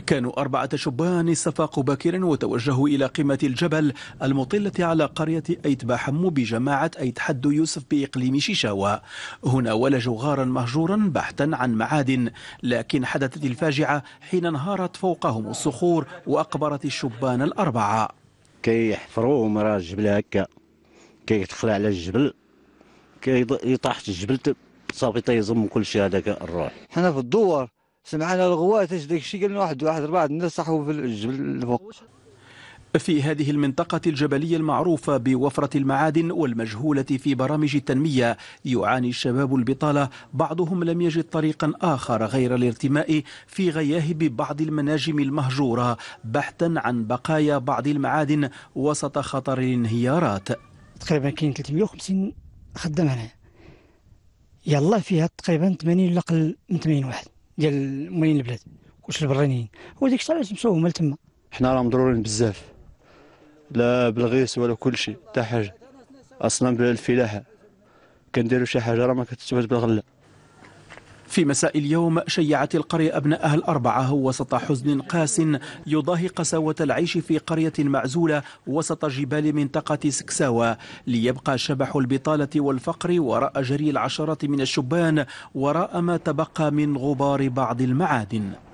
كانوا أربعة شبان استفاقوا باكرا وتوجهوا إلى قمة الجبل المطلة على قرية أيت باحمو بجماعة أيت حد يوسف بإقليم شيشاوا هنا ولجوا غارا مهجورا بحثا عن معادن لكن حدثت الفاجعة حين انهارت فوقهم الصخور وأقبرت الشبان الأربعة كيحفروهم راه الجبل هكا كيدخل على الجبل كيطيح الجبل صافي تيزم كل شيء هذاك الروح حنا في الدور سمعنا الغوات داك الشيء قالنا واحد واحد اربعه الناس صحوا في الجبل الفوق في هذه المنطقة الجبلية المعروفة بوفرة المعادن والمجهولة في برامج التنمية يعاني الشباب البطالة بعضهم لم يجد طريقا آخر غير الارتماء في غياهب بعض المناجم المهجورة بحثا عن بقايا بعض المعادن وسط خطر الانهيارات تقريبا كاين 350 خدام هنا يلا فيها تقريبا 80 لقل من 80 واحد ديال مولين البلاد كلش البرانيين هو ديك الشيء علاش مشاو هما تما حنا راه مضرورين بزاف لا بالغيس ولا كلشي حتى حاجه اصلا بالفلاحه الفلاحه كنديروا شي حاجه راه ما كتثبت بالغله في مساء اليوم شيعت القرية أبنائها الأربعة وسط حزن قاس يضاهي قساوة العيش في قرية معزولة وسط جبال منطقة سكساوة ليبقى شبح البطالة والفقر وراء جري العشرات من الشبان وراء ما تبقى من غبار بعض المعادن